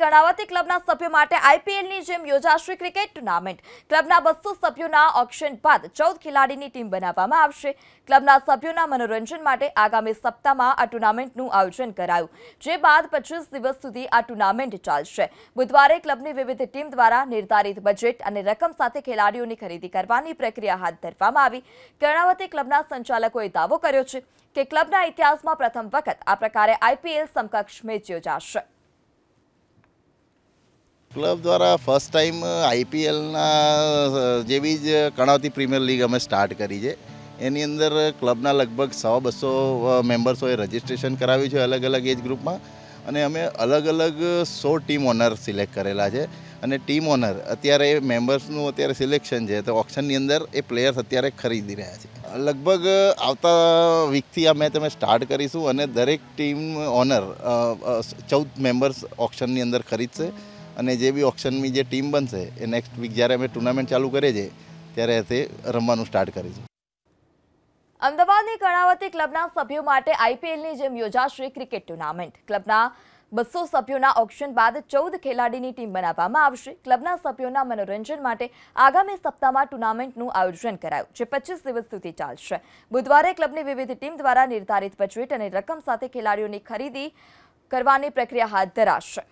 કર્ણાવાટી ક્લબના સભ્યો માટે IPL ની જેમ યોજાશે ક્રિકેટ ટુર્નામેન્ટ ક્લબના 200 સભ્યોના ઓક્શન બાદ 14 ખેલાડીની ટીમ બનાવવામાં આવશે ક્લબના સભ્યોના મનોરંજન માટે આગામી સપ્તાહમાં આ ટુર્નામેન્ટનું આયોજન કરાયું જે બાદ 25 દિવસ સુધી આ ટુર્નામેન્ટ ચાલશે ગુરવારે ક્લબની વિવિધ ટીમ દ્વારા નિર્ધારિત બજેટ અને રકમ સાથે ખેલાડીઓની ખરીદી કરવાની પ્રક્રિયા હાથ ધરવામાં આવી કર્ણાવાટી ક્લબના સંચાલકોએ દાવો કર્યો છે કે ક્લબના ઇતિહાસમાં પ્રથમ વખત આ પ્રકારે IPL સમકક્ષ મેચ યોજાશે ક્લબ દ્વારા ફર્સ્ટ ટાઈમ આઈપીએલના જેવી જ કણાવતી પ્રીમિયર લીગ અમે સ્ટાર્ટ કરી છે એની અંદર ક્લબના લગભગ સો બસો મેમ્બર્સોએ રજિસ્ટ્રેશન કરાવ્યું છે અલગ અલગ એજ ગ્રુપમાં અને અમે અલગ અલગ સો ટીમ ઓનર સિલેક્ટ કરેલા છે અને ટીમ ઓનર અત્યારે એ મેમ્બર્સનું અત્યારે સિલેક્શન છે તો ઓક્શનની અંદર એ પ્લેયર્સ અત્યારે ખરીદી રહ્યા છે લગભગ આવતા વીકથી આ મેચ અમે સ્ટાર્ટ કરીશું અને દરેક ટીમ ઓનર ચૌદ મેમ્બર્સ ઓક્શનની અંદર ખરીદશે અને જે બી ઓક્શન માં જે ટીમ બનશે એ નેક્સ્ટ વીક જ્યારે અમે ટુર્નામેન્ટ ચાલુ કરીએ છે ત્યારેથી રમવાનું સ્ટાર્ટ કરે છે અમદાવાદની કણાવાતી ક્લબના સભ્યો માટે આઈપીએલની જેમ યોજાશે ક્રિકેટ ટુર્નામેન્ટ ક્લબના સભ્યોના ઓક્શન બાદ 14 ખેલાડીની ટીમ બનાવવામાં આવશે ક્લબના સભ્યોના મનોરંજન માટે આગામી સપ્તાહમાં ટુર્નામેન્ટનું આયોજન કરાયું જે 25 દિવસ સુધી ચાલશે બુધવારે ક્લબની વિવિધ ટીમ દ્વારા નિર્ધારિત બજેટ અને રકમ સાથે ખેલાડીઓની ખરીદી કરવાની પ્રક્રિયા હાથ ધરાશે